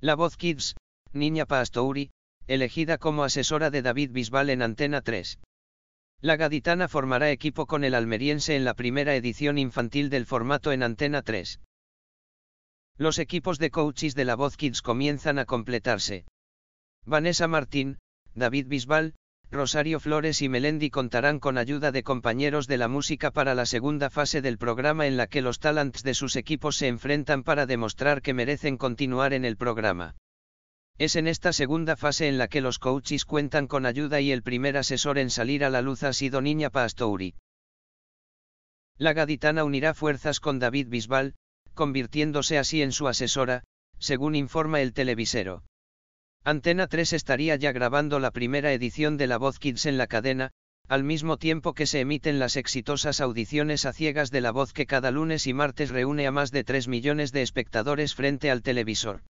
La voz Kids, Niña Pastouri, elegida como asesora de David Bisbal en Antena 3. La gaditana formará equipo con el almeriense en la primera edición infantil del formato en Antena 3. Los equipos de coaches de La Voz Kids comienzan a completarse. Vanessa Martín, David Bisbal, Rosario Flores y Melendi contarán con ayuda de compañeros de la música para la segunda fase del programa en la que los talents de sus equipos se enfrentan para demostrar que merecen continuar en el programa. Es en esta segunda fase en la que los coaches cuentan con ayuda y el primer asesor en salir a la luz ha sido Niña Pastouri. La gaditana unirá fuerzas con David Bisbal, convirtiéndose así en su asesora, según informa el televisero. Antena 3 estaría ya grabando la primera edición de La Voz Kids en la cadena, al mismo tiempo que se emiten las exitosas audiciones a ciegas de La Voz que cada lunes y martes reúne a más de 3 millones de espectadores frente al televisor.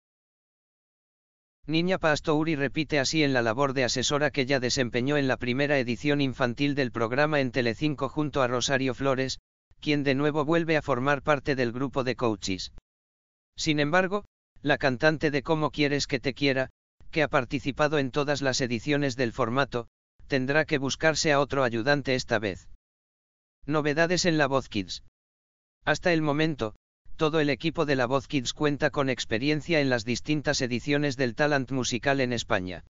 Niña Pastouri repite así en la labor de asesora que ya desempeñó en la primera edición infantil del programa en Telecinco junto a Rosario Flores, quien de nuevo vuelve a formar parte del grupo de coaches. Sin embargo, la cantante de Cómo quieres que te quiera, que ha participado en todas las ediciones del formato, tendrá que buscarse a otro ayudante esta vez. Novedades en La Voz Kids. Hasta el momento, todo el equipo de La Voz Kids cuenta con experiencia en las distintas ediciones del talent musical en España.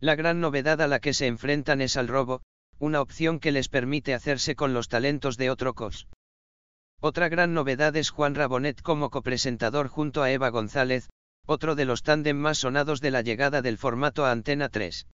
La gran novedad a la que se enfrentan es al robo, una opción que les permite hacerse con los talentos de otro cos. Otra gran novedad es Juan Rabonet como copresentador junto a Eva González, otro de los tándem más sonados de la llegada del formato a Antena 3.